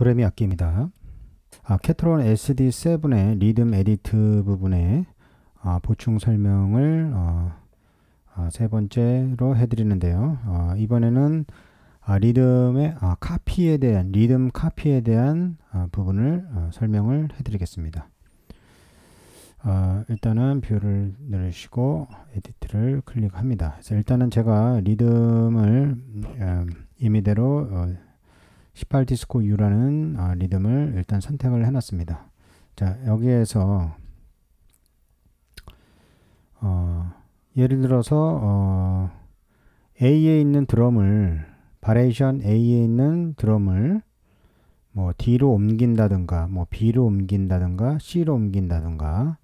도레미 악기입니다. 아, 캐트론 SD7의 리듬 에디트 부분에 아, 보충 설명을 어, 아, 세 번째로 해드리는데요. 아, 이번에는 아, 리듬의 아, 카피에 대한 리듬 카피에 대한 아, 부분을 아, 설명을 해드리겠습니다. 아, 일단은 뷰를 누르시고 에디트를 클릭합니다. 그래서 일단은 제가 리듬을 음, 음 임의대로 어, 18디스코 U라는 아, 리듬을 일단 선택을 해놨습니다. 자 여기에서 어, 예를 들어서 어, A에 있는 드럼을 바레이션 A에 있는 드럼을 뭐 D로 옮긴다든가 뭐 B로 옮긴다든가 C로 옮긴다든가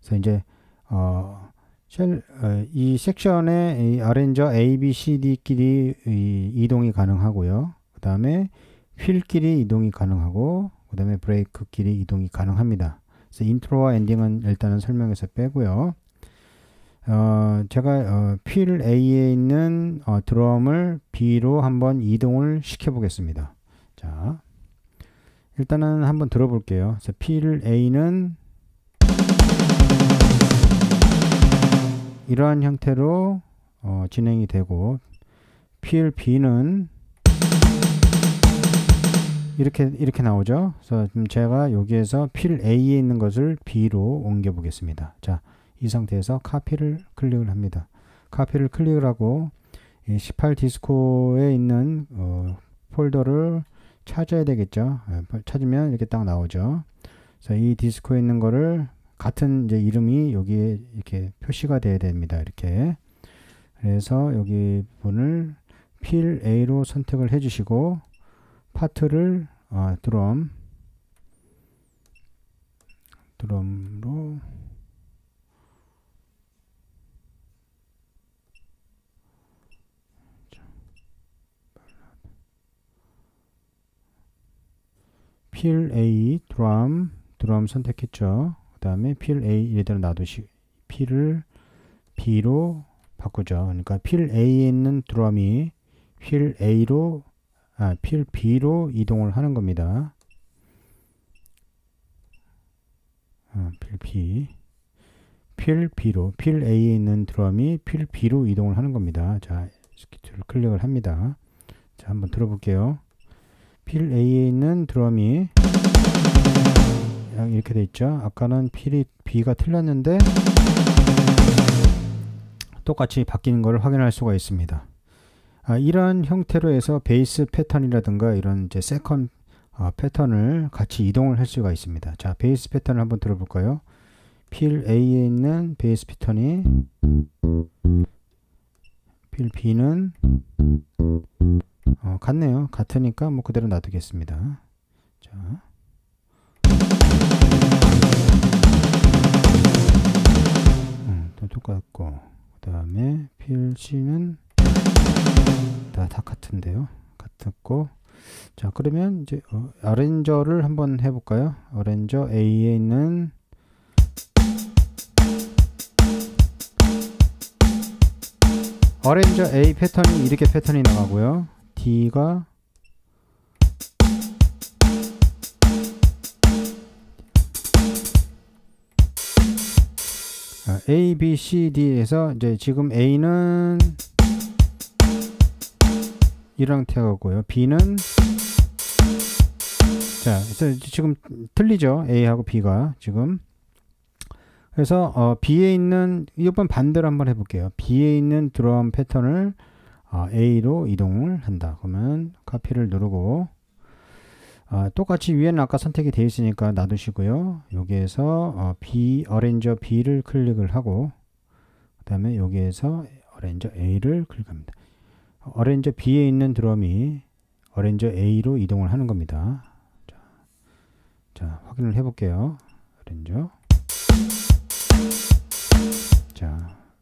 그래서 이제 어, 쉘, 어, 이 섹션의 이 아렌저 A, B, C, D끼리 이동이 가능하고요. 그 다음에 휠끼리 이동이 가능하고 그 다음에 브레이크끼리 이동이 가능합니다. 그래서 인트로와 엔딩은 일단은 설명에서 빼고요. 어, 제가 어, 휠 A에 있는 어, 드럼을 B로 한번 이동을 시켜 보겠습니다. 자, 일단은 한번 들어볼게요. 그래서 휠 A는 이러한 형태로 어, 진행이 되고 필 B는 이렇게 이렇게 나오죠. 그래서 제가 여기에서 필 A에 있는 것을 B로 옮겨 보겠습니다. 자, 이 상태에서 카피를 클릭을 합니다. 카피를 클릭을 하고 18 디스코에 있는 어, 폴더를 찾아야 되겠죠. 예, 찾으면 이렇게 딱 나오죠. 그래서 이 디스코에 있는 거를 같은 이제 이름이 여기에 이렇게 표시가 돼야 됩니다. 이렇게. 그래서 여기 분을 필 A로 선택을 해주시고 파트를 아, 드럼 드럼으로 필 A 드럼 드럼 선택했죠. 그 다음에 필 A 이대로 놔두시 필을 B로 바꾸죠. 그러니까 필 A에 있는 드럼이 필 A로 아, 필 B로 이동을 하는 겁니다. 아, 필 B. 필 B로, 필 A에 있는 드럼이 필 B로 이동을 하는 겁니다. 자, 스키트를 클릭을 합니다. 자, 한번 들어볼게요. 필 A에 있는 드럼이 이렇게 돼 있죠. 아까는 필이 B가 틀렸는데 똑같이 바뀌는 것을 확인할 수가 있습니다. 아, 이러한 형태로 해서 베이스 패턴이라든가 이런 이제 세컨 아, 패턴을 같이 이동을 할 수가 있습니다. 자, 베이스 패턴을 한번 들어볼까요? 필 A에 있는 베이스 패턴이 필 B는 어, 같네요. 같으니까 뭐 그대로 놔두겠습니다. 자. 음, 또 똑같고 그 다음에 필 C는 다, 다 같은데요. 같았고 자 그러면 이제 어, 아렌저를 한번 해볼까요? 아렌저 A에 있는 아렌저 A 패턴이 이렇게 패턴이 나가고요. D가 아, A, B, C, D에서 이제 지금 A는 E랑 태어고요. B는 자, 지금 틀리죠. A하고 B가 지금 그래서 어, B에 있는 이번 반대로 한번 해볼게요. B에 있는 드럼 패턴을 어, A로 이동을 한다. 그러면 카피를 누르고 어, 똑같이 위에는 아까 선택이 되어 있으니까 놔두시고요. 여기에서 어, B 어렌저 B를 클릭을 하고 그 다음에 여기에서 어렌저 A를 클릭합니다. 어렌저 B에 있는 드럼이 어렌저 A로 이동을 하는 겁니다. 자, 자 확인을 해볼게요. 어렌저 자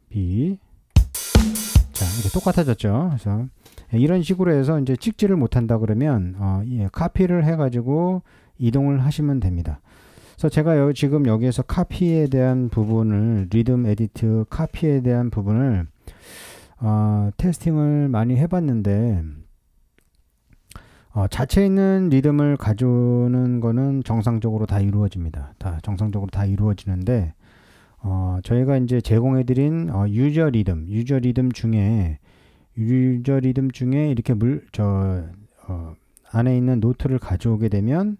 B 자이렇 똑같아졌죠. 그래서 이런 식으로 해서 이제 찍지를 못한다 그러면 어, 예, 카피를 해가지고 이동을 하시면 됩니다. 그래서 제가 여, 지금 여기에서 카피에 대한 부분을 리듬 에디트 카피에 대한 부분을 아, 테스팅을 많이 해봤는데 어, 자체 있는 리듬을 가져오는 거는 정상적으로 다 이루어집니다. 다 정상적으로 다 이루어지는데 어, 저희가 이제 제공해드린 어, 유저 리듬, 유저 리듬 중에 유저 리듬 중에 이렇게 물, 저, 어, 안에 있는 노트를 가져오게 되면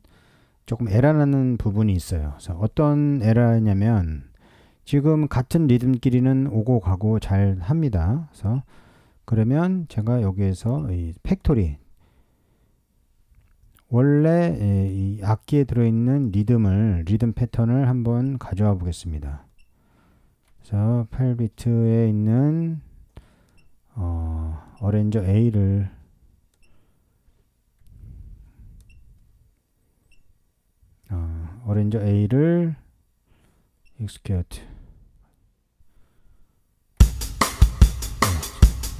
조금 에러나는 부분이 있어요. 그래서 어떤 에러냐면 지금 같은 리듬끼리는 오고 가고 잘 합니다. 그래서 그러면 제가 여기에서 이 팩토리 원래 이 악기에 들어있는 리듬을 리듬 패턴을 한번 가져와 보겠습니다. 그래서 8비트에 있는 어, 어렌저 A를 어, 어렌저 A를 e x e c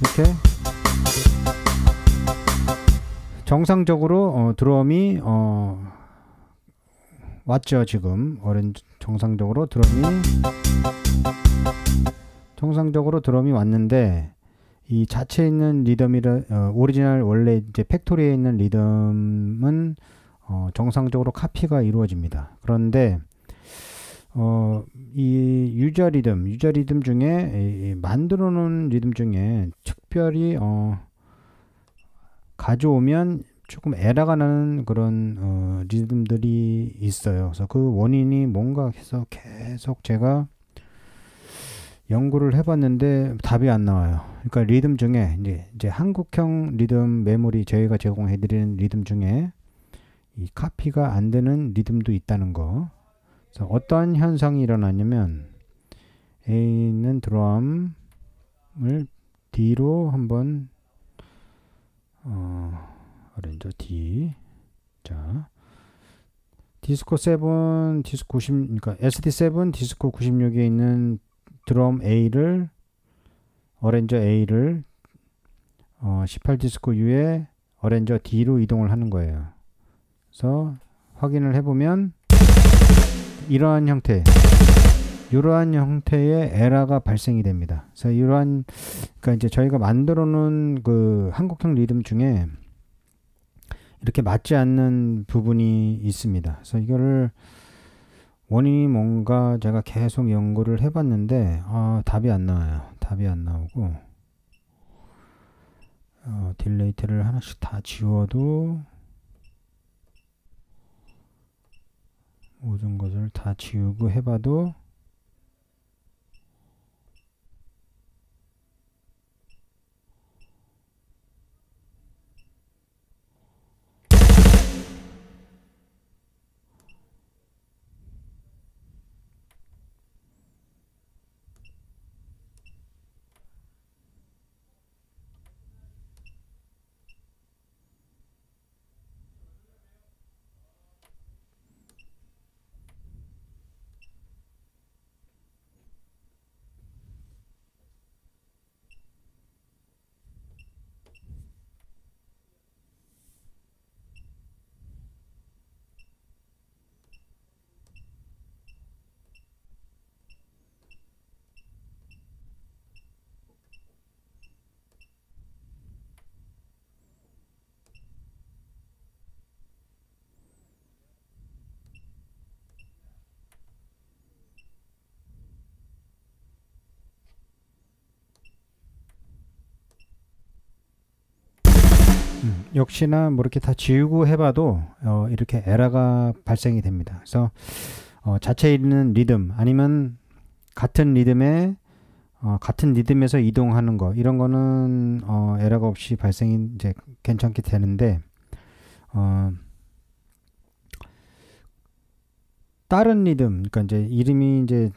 이렇게 정상적으로 어, 드럼이 어, 왔죠 지금 어른 정상적으로 드럼이 정상적으로 드럼이 왔는데 이 자체에 있는 리듬이라 어, 오리지널 원래 이제 팩토리에 있는 리듬은 어, 정상적으로 카피가 이루어집니다. 그런데 어, 이 유저 리듬, 유저 리듬 중에 이, 이 만들어 놓은 리듬 중에 특별히 어, 가져오면 조금 에러가 나는 그런 어, 리듬들이 있어요. 그래서 그 원인이 뭔가 해서 계속 제가 연구를 해봤는데 답이 안 나와요. 그러니까 리듬 중에 이제, 이제 한국형 리듬 메모리 저희가 제공해드리는 리듬 중에 이 카피가 안 되는 리듬도 있다는 거. 그래서 어떠한 현상이 일어나냐면 A는 드럼을 D로 한번 어, 아렌저 D 자 디스코 7, 디스코 90, 그러니까 SD7, 디스코 96에 있는 드럼 A를 어렌저 A를 어, 18디스코 U에 어렌저 D로 이동을 하는 거예요. 그래서 확인을 해보면 이러한 형태 이러한 형태의 에러가 발생이 됩니다. 그래서 이러한 그러니까 이제 저희가 만들어 놓은 그 한국형 리듬 중에 이렇게 맞지 않는 부분이 있습니다. 그래서 이거를 원인이 뭔가 제가 계속 연구를 해봤는데 아, 답이 안 나와요. 답이 안 나오고 어, 딜레이트를 하나씩 다 지워도 모든 것을 다 지우고 해봐도 역시나 뭐 이렇게 다 지우고 해봐도 어, 이렇게 에러가 발생이 됩니다. 그래서 어, 자체 있는 리듬 아니면 같은 리듬에 어, 같은 리듬에서 이동하는 거 이런 거는 어, 에러가 없이 발생이 이제 괜찮게 되는데 어, 다른 리듬 그러니까 이제 이름이 이제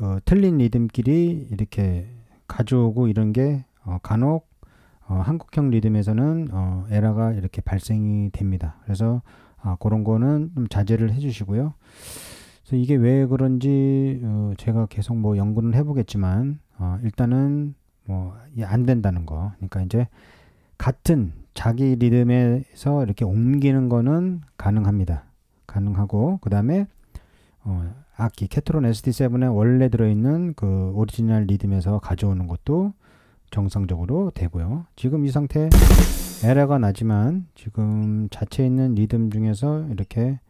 어, 틀린 리듬끼리 이렇게 가져오고 이런 게 어, 간혹 어, 한국형 리듬에서는 어, 에러가 이렇게 발생이 됩니다. 그래서 아, 그런 거는 좀 자제를 해주시고요. 그래서 이게 왜 그런지 어, 제가 계속 뭐 연구는 해보겠지만 어, 일단은 뭐안 된다는 거. 그러니까 이제 같은 자기 리듬에서 이렇게 옮기는 거는 가능합니다. 가능하고 그 다음에 어, 악기 캐트론 ST7에 원래 들어있는 그 오리지널 리듬에서 가져오는 것도 정상적으로 되고요. 지금 이 상태 에러가 나지만 지금 자체 있는 리듬 중에서 이렇게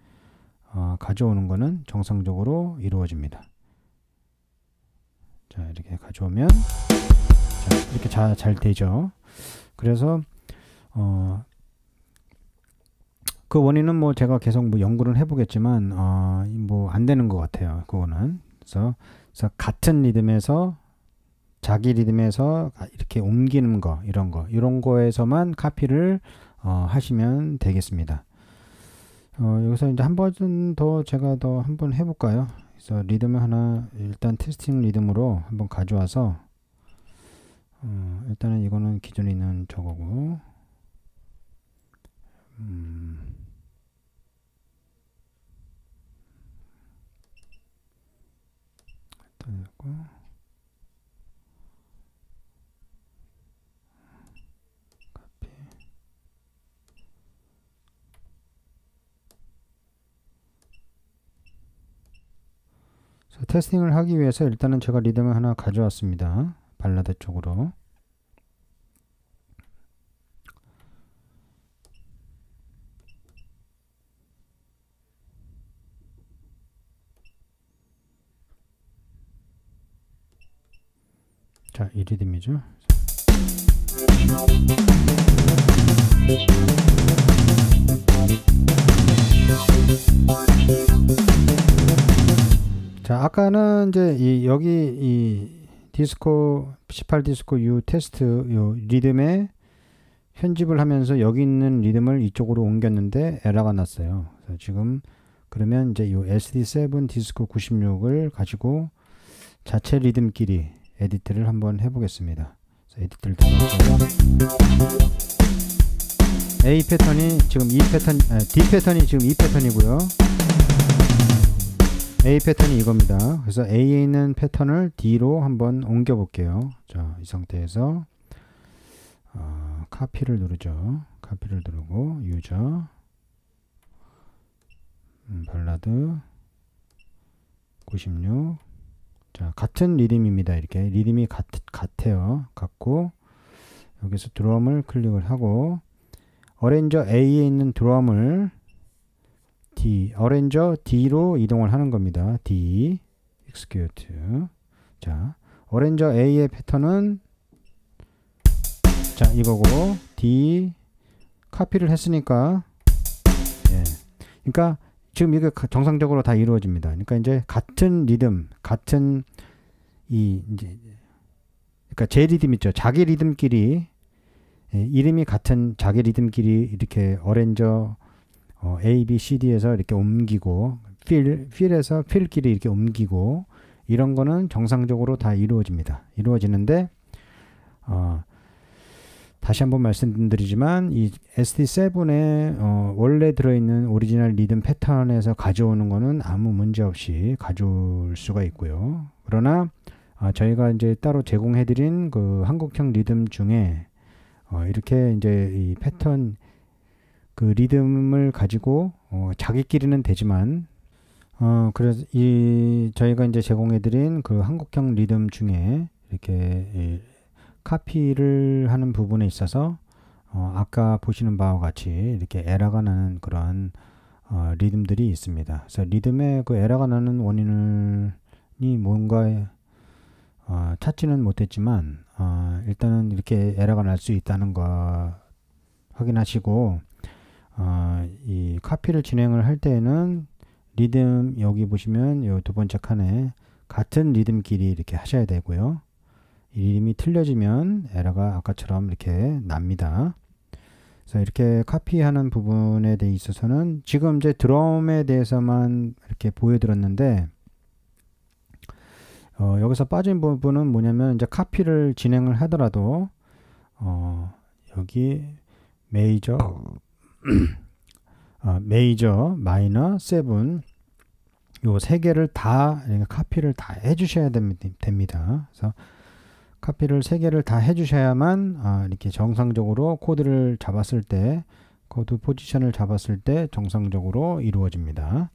어, 가져오는 것은 정상적으로 이루어집니다. 자 이렇게 가져오면 자, 이렇게 자, 잘 되죠. 그래서 어, 그 원인은 뭐 제가 계속 뭐 연구를 해보겠지만 어, 뭐안 되는 것 같아요. 그거는 그래서, 그래서 같은 리듬에서 자기 리듬에서 이렇게 옮기는 거 이런 거 이런 거에서만 카피를 어, 하시면 되겠습니다. 어, 여기서 이제 한 번 더 제가 더 한 번 해볼까요? 그래서 리듬을 하나 일단 테스팅 리듬으로 한번 가져와서 어, 일단은 이거는 기존에 있는 저거고 음, 일단 이거 테스팅을 하기 위해서 일단은 제가 리듬을 하나 가져왔습니다. 발라드 쪽으로. 자, 이 리듬이죠. 아까는 이제 이 여기 이 디스코 18 디스코 U 테스트 요 리듬에 편집을 하면서 여기 있는 리듬을 이쪽으로 옮겼는데 에러가 났어요. 그래서 지금 그러면 이제 이 SD7 디스코 96을 가지고 자체 리듬끼리 에디트를 한번 해보겠습니다. 에디트를 들어가서 A 패턴이 지금 E 패턴, 아, D 패턴이 지금 E 패턴이고요. A 패턴이 이겁니다. 그래서 A에 있는 패턴을 D로 한번 옮겨 볼게요. 자, 이 상태에서 어, 카피를 누르죠. 카피를 누르고 유저 음, 발라드 96 자, 같은 리듬입니다. 이렇게 리듬이 같, 같아요. 같고 여기서 드럼을 클릭을 하고 어레인저 A에 있는 드럼을 D. 어렌저 D로 이동을 하는 겁니다. D. execute. 자, 어렌저 A의 패턴은 자, 이거고 D 카피를 했으니까 예. 그러니까 지금 이게 정상적으로 다 이루어집니다. 그러니까 이제 같은 리듬, 같은 이 이제 그러니까 제 리듬 있죠. 자기 리듬끼리 예, 이름이 같은 자기 리듬끼리 이렇게 어렌저 어, A, B, C, D에서 이렇게 옮기고 필, 필에서 필끼리 이렇게 옮기고 이런 거는 정상적으로 다 이루어집니다. 이루어지는데 어, 다시 한번 말씀드리지만 이 ST7에 어, 원래 들어있는 오리지널 리듬 패턴에서 가져오는 거는 아무 문제 없이 가져올 수가 있고요. 그러나 어, 저희가 이제 따로 제공해드린 그 한국형 리듬 중에 어, 이렇게 이제 이 패턴 그 리듬을 가지고 어, 자기끼리는 되지만 어 그래서 이 저희가 이제 제공해드린 그 한국형 리듬 중에 이렇게 이 카피를 하는 부분에 있어서 어, 아까 보시는 바와 같이 이렇게 에러가 나는 그런 어, 리듬들이 있습니다. 그래서 리듬에 그 에러가 나는 원인이 뭔가 어, 찾지는 못했지만 어, 일단은 이렇게 에러가 날 수 있다는 거 확인하시고 어, 이 카피를 진행을 할 때에는 리듬 여기 보시면 요두 번째 칸에 같은 리듬 길이 이렇게 하셔야 되고요. 이름이 틀려지면 에러가 아까처럼 이렇게 납니다. 그래서 이렇게 카피하는 부분에 대해 있어서는 지금 이제 드럼에 대해서만 이렇게 보여드렸는데 어, 여기서 빠진 부분은 뭐냐면 이제 카피를 진행을 하더라도 어, 여기 메이저 아, 메이저, 마이너, 세븐 요세 개를 다 그러니까 카피를 다 해주셔야 됩니다. 그래서 카피를 세 개를 다 해주셔야만 아, 이렇게 정상적으로 코드를 잡았을 때 코드 포지션을 잡았을 때 정상적으로 이루어집니다.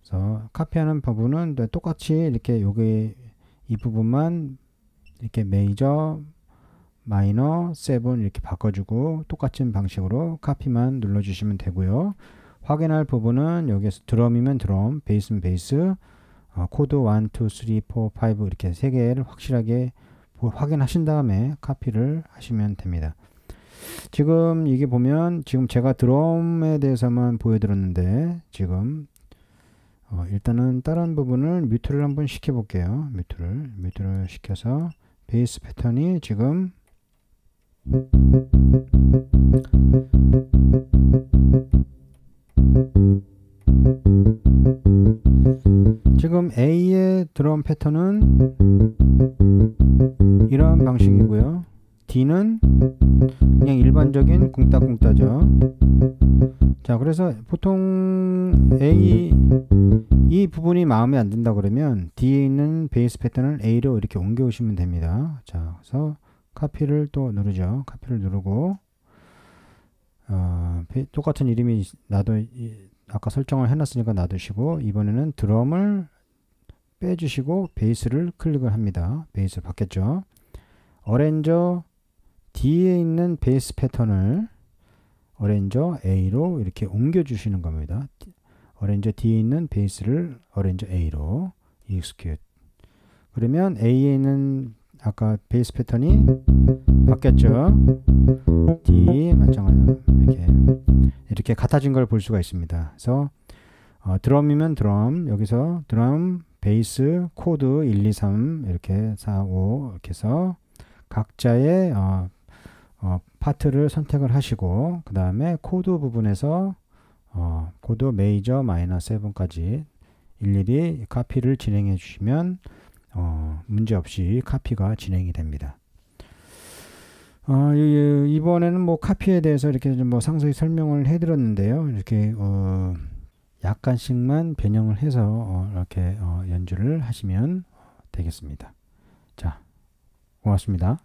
그래서 카피하는 부분은 똑같이 이렇게 여기 이 부분만 이렇게 메이저, 마이너 세븐 이렇게 바꿔주고 똑같은 방식으로 카피만 눌러주시면 되고요. 확인할 부분은 여기에서 드럼이면 드럼, 베이스면 베이스, 어, 코드 1, 2, 3, 4, 5 이렇게 세 개를 확실하게 확인하신 다음에 카피를 하시면 됩니다. 지금 이게 보면 지금 제가 드럼에 대해서만 보여드렸는데 지금 어, 일단은 다른 부분을 뮤트를 한번 시켜볼게요. 뮤트를 뮤트를 시켜서 베이스 패턴이 지금 지금 A의 드럼 패턴은 이런 방식이고요. D는 그냥 일반적인 꿍따꿍따죠. 자, 그래서 보통 A 이 부분이 마음에 안 든다 그러면 D에 있는 베이스 패턴을 A로 이렇게 옮겨 오시면 됩니다. 자, 그래서 카피를 또 누르죠. 카피를 누르고 어, 똑같은 이름이 나도 아까 설정을 해놨으니까 놔두시고 이번에는 드럼을 빼주시고 베이스를 클릭을 합니다. 베이스 를받겠죠 어렌저 D에 있는 베이스 패턴을 어렌저 A로 이렇게 옮겨주시는 겁니다. 어렌저 D에 있는 베이스를 어렌저 A로 익스큐 그러면 A에 있는 아까 베이스 패턴이 바뀌었죠. D 맞잖아요. 이렇게 이렇게 같아진 걸 볼 수가 있습니다. 그래서 어, 드럼이면 드럼 여기서 드럼 베이스 코드 1, 2, 3 이렇게 4, 5 이렇게 해서 각자의 어, 어, 파트를 선택을 하시고 그 다음에 코드 부분에서 어, 코드 메이저 마이너 7까지 일일이 카피를 진행해 주시면 어, 문제없이 카피가 진행이 됩니다. 어, 이번에는 뭐 카피에 대해서 이렇게 좀 뭐 상세히 설명을 해드렸는데요. 이렇게 어, 약간씩만 변형을 해서 어, 이렇게 어, 연주를 하시면 되겠습니다. 자, 고맙습니다.